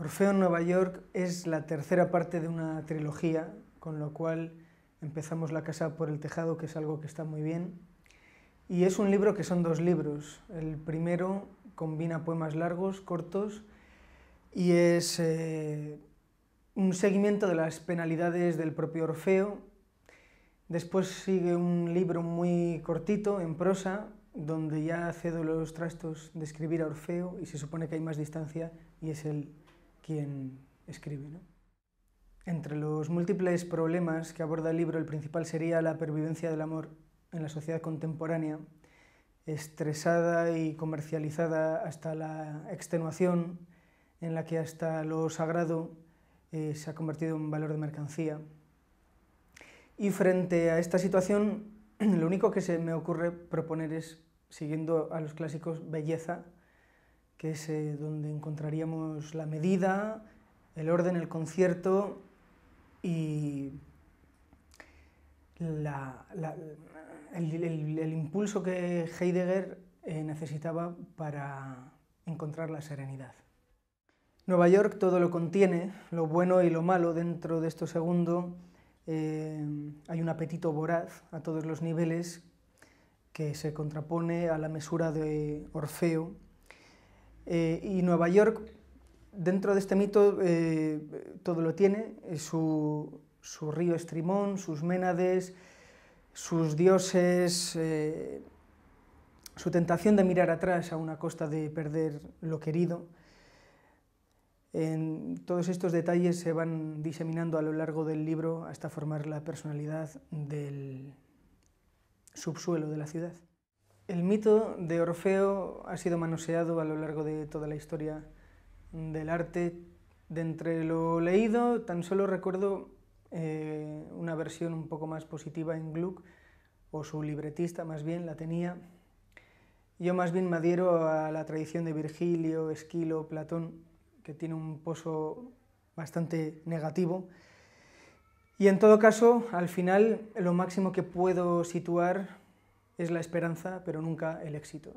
Orfeo en Nueva York es la tercera parte de una trilogía, con lo cual empezamos La casa por el tejado, que es algo que está muy bien. Y es un libro que son dos libros. El primero combina poemas largos, cortos, y es eh, un seguimiento de las penalidades del propio Orfeo. Después sigue un libro muy cortito, en prosa, donde ya cedo los trastos de escribir a Orfeo y se supone que hay más distancia y es el quien escribe. ¿no? Entre los múltiples problemas que aborda el libro, el principal sería la pervivencia del amor en la sociedad contemporánea, estresada y comercializada hasta la extenuación, en la que hasta lo sagrado eh, se ha convertido en valor de mercancía. Y frente a esta situación, lo único que se me ocurre proponer es, siguiendo a los clásicos, belleza que es eh, donde encontraríamos la medida, el orden, el concierto y el, impulso que Heidegger eh, necesitaba para encontrar la serenidad. Nueva York todo lo contiene, lo bueno y lo malo dentro de esto segundo. Eh, hay un apetito voraz a todos los niveles que se contrapone a la mesura de Orfeo, eh, y Nueva York, dentro de este mito, eh, todo lo tiene, eh, su, río Estrimón, sus ménades, sus dioses, su tentación de mirar atrás a una costa de perder lo querido. En todos estos detalles se van diseminando a lo largo del libro hasta formar la personalidad del subsuelo de la ciudad. El mito de Orfeo ha sido manoseado a lo largo de toda la historia del arte. De entre lo leído, tan solo recuerdo eh, una versión un poco más positiva en Gluck, o su libretista más bien la tenía. Yo más bien me adhiero a la tradición de Virgilio, Esquilo, Platón, que tiene un pozo bastante negativo. Y en todo caso, al final, lo máximo que puedo situar es la esperanza, pero nunca el éxito.